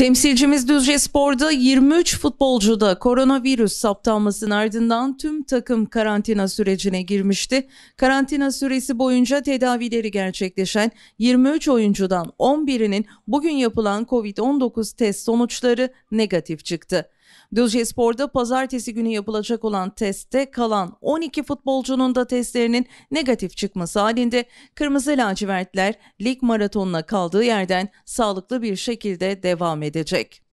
Temsilcimiz Düzce Spor'da 23 futbolcuda koronavirüs saptanmasının ardından tüm takım karantina sürecine girmişti. Karantina süresi boyunca tedavileri gerçekleşen 23 oyuncudan 11'inin bugün yapılan COVID-19 test sonuçları negatif çıktı. Düzce Spor'da pazartesi günü yapılacak olan testte kalan 12 futbolcunun da testlerinin negatif çıkması halinde Kırmızı Lacivertler lig maratonuna kaldığı yerden sağlıklı bir şekilde devam edecek.